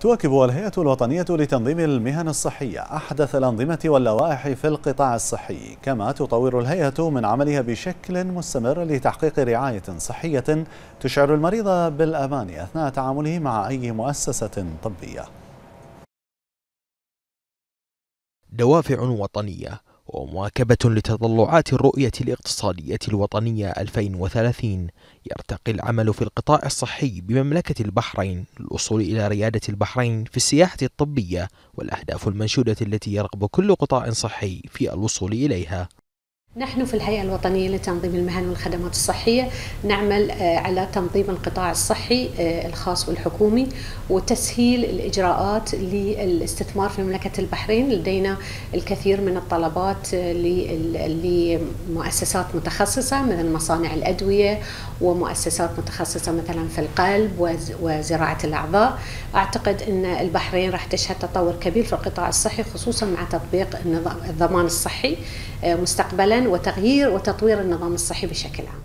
تواكب الهيئة الوطنية لتنظيم المهن الصحية أحدث الأنظمة واللوائح في القطاع الصحي كما تطور الهيئة من عملها بشكل مستمر لتحقيق رعاية صحية تشعر المريض بالأمان أثناء تعامله مع أي مؤسسة طبية دوافع وطنية ومواكبة لتطلعات الرؤية الاقتصادية الوطنية 2030 يرتقي العمل في القطاع الصحي بمملكة البحرين للوصول إلى ريادة البحرين في السياحة الطبية والأهداف المنشودة التي يرغب كل قطاع صحي في الوصول إليها نحن في الهيئة الوطنية لتنظيم المهن والخدمات الصحية نعمل آه، على تنظيم القطاع الصحي آه، الخاص والحكومي وتسهيل الإجراءات للاستثمار في مملكة البحرين لدينا الكثير من الطلبات آه، لمؤسسات متخصصة مثل مصانع الأدوية ومؤسسات متخصصة مثلا في القلب وزراعة الأعضاء أعتقد أن البحرين راح تشهد تطور كبير في القطاع الصحي خصوصا مع تطبيق الضمان الصحي مستقبلا فعلا وتغيير وتطوير النظام الصحي بشكل عام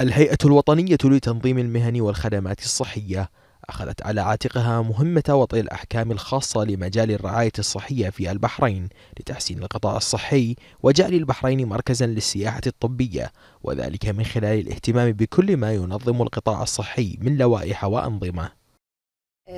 الهيئة الوطنية لتنظيم المهن والخدمات الصحية أخذت على عاتقها مهمة وضع الأحكام الخاصة لمجال الرعاية الصحية في البحرين لتحسين القطاع الصحي وجعل البحرين مركزا للسياحة الطبية وذلك من خلال الاهتمام بكل ما ينظم القطاع الصحي من لوائح وأنظمة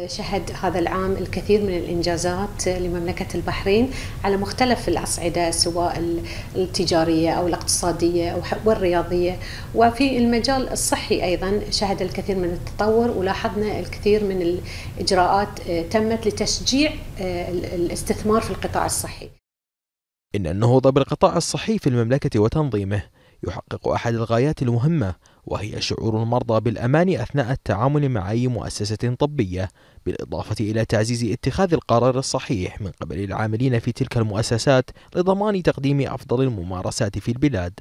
شهد هذا العام الكثير من الانجازات لمملكه البحرين على مختلف الاصعده سواء التجاريه او الاقتصاديه والرياضيه وفي المجال الصحي ايضا شهد الكثير من التطور ولاحظنا الكثير من الاجراءات آه، تمت لتشجيع آه، الاستثمار في القطاع الصحي. ان النهوض بالقطاع الصحي في المملكه وتنظيمه يحقق أحد الغايات المهمة وهي شعور المرضى بالأمان أثناء التعامل مع أي مؤسسة طبية بالإضافة إلى تعزيز اتخاذ القرار الصحيح من قبل العاملين في تلك المؤسسات لضمان تقديم أفضل الممارسات في البلاد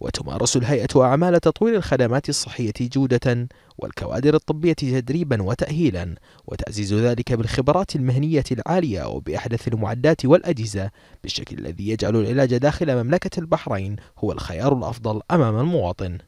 وتمارس الهيئة أعمال تطوير الخدمات الصحية جودة والكوادر الطبية تدريبا وتأهيلا وتعزيز ذلك بالخبرات المهنية العالية وبأحدث المعدات والأجهزة بالشكل الذي يجعل العلاج داخل مملكة البحرين هو الخيار الأفضل أمام المواطن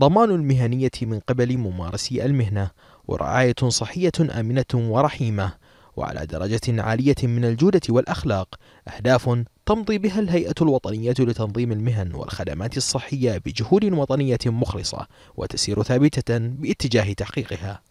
ضمان المهنية من قبل ممارسي المهنة ورعاية صحية آمنة ورحيمة وعلى درجة عالية من الجودة والأخلاق أهداف تمضي بها الهيئة الوطنية لتنظيم المهن والخدمات الصحية بجهود وطنية مخلصة وتسير ثابتة باتجاه تحقيقها